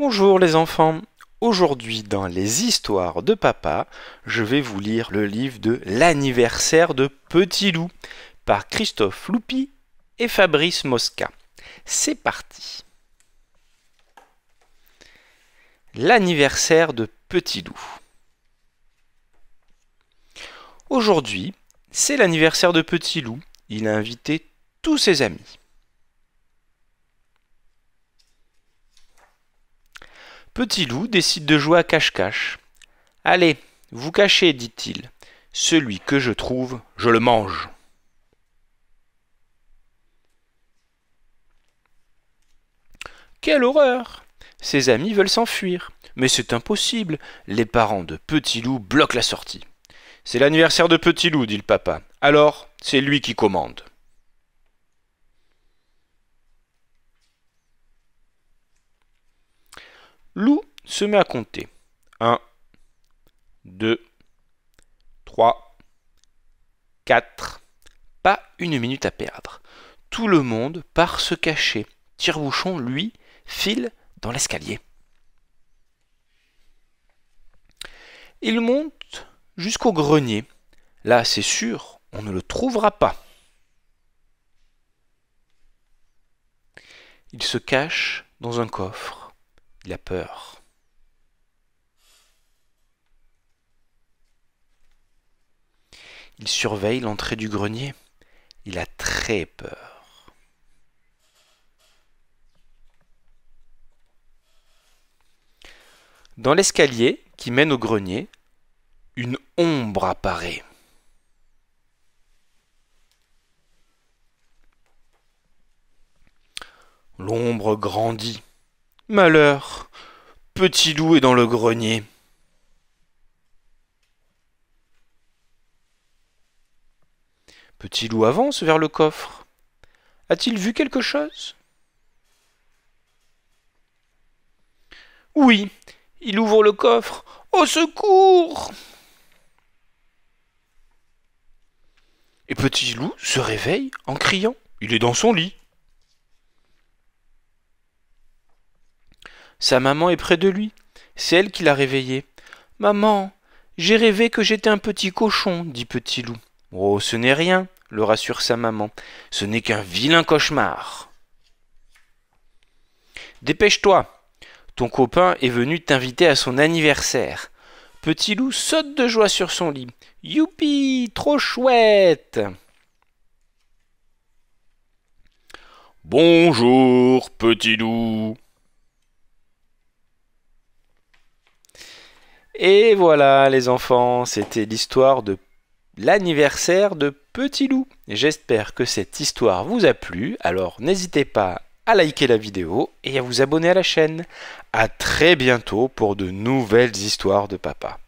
Bonjour les enfants. Aujourd'hui, dans les histoires de papa, je vais vous lire le livre de L'anniversaire de Petit Loup par Christophe Loupi et Fabrice Mosca. C'est parti. L'anniversaire de Petit Loup. Aujourd'hui, c'est l'anniversaire de Petit Loup. Il a invité tous ses amis. Petit loup décide de jouer à cache-cache. Allez, vous cachez, dit-il. Celui que je trouve, je le mange. Quelle horreur Ses amis veulent s'enfuir. Mais c'est impossible. Les parents de Petit Loup bloquent la sortie. C'est l'anniversaire de Petit Loup, dit le papa. Alors, c'est lui qui commande. Lou se met à compter. 1, 2, 3, 4. Pas une minute à perdre. Tout le monde part se cacher. Tire-bouchon, lui, file dans l'escalier. Il monte jusqu'au grenier. Là, c'est sûr, on ne le trouvera pas. Il se cache dans un coffre. Il a peur. Il surveille l'entrée du grenier. Il a très peur. Dans l'escalier qui mène au grenier, une ombre apparaît. L'ombre grandit. Malheur. Petit loup est dans le grenier. Petit loup avance vers le coffre. A-t-il vu quelque chose Oui, il ouvre le coffre. Au secours Et Petit Loup se réveille en criant. Il est dans son lit. Sa maman est près de lui. C'est elle qui l'a réveillé. Maman, j'ai rêvé que j'étais un petit cochon, dit Petit Loup. Oh, ce n'est rien, le rassure sa maman. Ce n'est qu'un vilain cauchemar. Dépêche-toi. Ton copain est venu t'inviter à son anniversaire. Petit loup saute de joie sur son lit. Youpi, trop chouette. Bonjour, petit loup, Et voilà les enfants, c'était l'histoire de l'anniversaire de Petit Loup. J'espère que cette histoire vous a plu, alors n'hésitez pas à liker la vidéo et à vous abonner à la chaîne. A très bientôt pour de nouvelles histoires de papa.